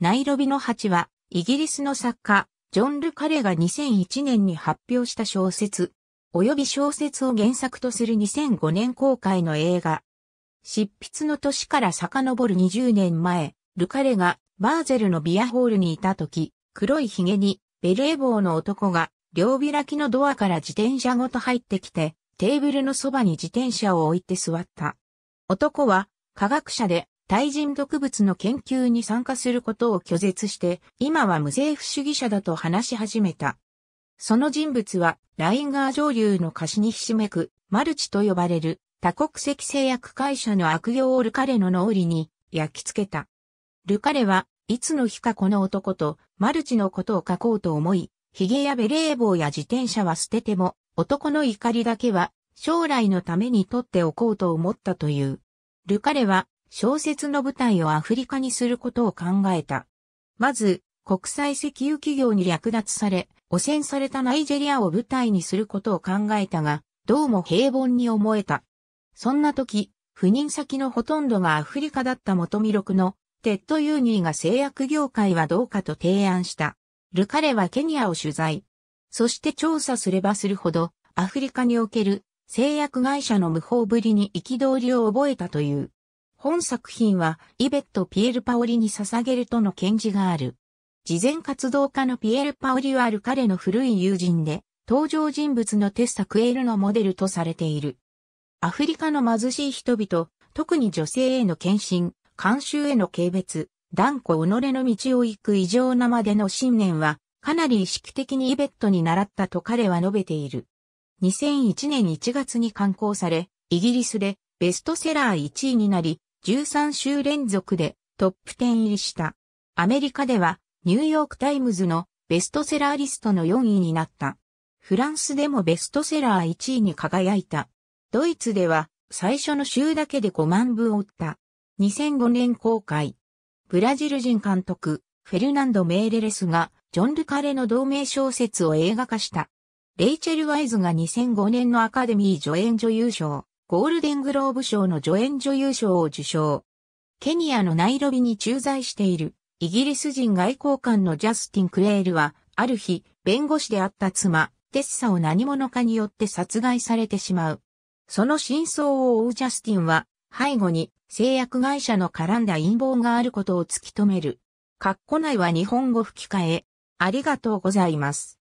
ナイロビの蜂は、イギリスの作家、ジョン・ル・カレが2001年に発表した小説、及び小説を原作とする2005年公開の映画。執筆の年から遡る20年前、ルカレがバーゼルのビアホールにいた時、黒い髭にベレー帽の男が両開きのドアから自転車ごと入ってきて、テーブルのそばに自転車を置いて座った。男は科学者で対人毒物の研究に参加することを拒絶して、今は無政府主義者だと話し始めた。その人物は、ラインガー上流の貸しにひしめく、マルチと呼ばれる、多国籍製薬会社の悪行をルカレの脳裏に焼き付けた。ルカレはいつの日かこの男とマルチのことを書こうと思い、髭やベレー帽や自転車は捨てても、男の怒りだけは将来のために取っておこうと思ったという。ルカレは小説の舞台をアフリカにすることを考えた。まず、国際石油企業に略奪され、汚染されたナイジェリアを舞台にすることを考えたが、どうも平凡に思えた。そんな時、赴任先のほとんどがアフリカだった元魅力のテッド・ユーニーが製薬業界はどうかと提案した。ルカレはケニアを取材。そして調査すればするほど、アフリカにおける製薬会社の無法ぶりに憤りを覚えたという。本作品は、イベット・ピエル・パオリに捧げるとの見示がある。事前活動家のピエル・パオリはある彼の古い友人で、登場人物のテッサ・クエールのモデルとされている。アフリカの貧しい人々、特に女性への献身、慣習への軽蔑、断固己の道を行く異常なまでの信念は、かなり意識的にイベットに習ったと彼は述べている。2001年1月に刊行され、イギリスでベストセラー1位になり、13週連続でトップ10入りした。アメリカではニューヨークタイムズのベストセラーリストの4位になった。フランスでもベストセラー1位に輝いた。ドイツでは最初の週だけで5万部を売った。2005年公開。ブラジル人監督、フェルナンド・メーレレスが、ジョン・ルカレの同名小説を映画化した。レイチェル・ワイズが2005年のアカデミー助演女優賞。ゴールデングローブ賞の助演女優賞を受賞。ケニアのナイロビに駐在しているイギリス人外交官のジャスティン・クレールは、ある日、弁護士であった妻、テッサを何者かによって殺害されてしまう。その真相を追うジャスティンは、背後に製薬会社の絡んだ陰謀があることを突き止める。カッコ内は日本語吹き替え。ありがとうございます。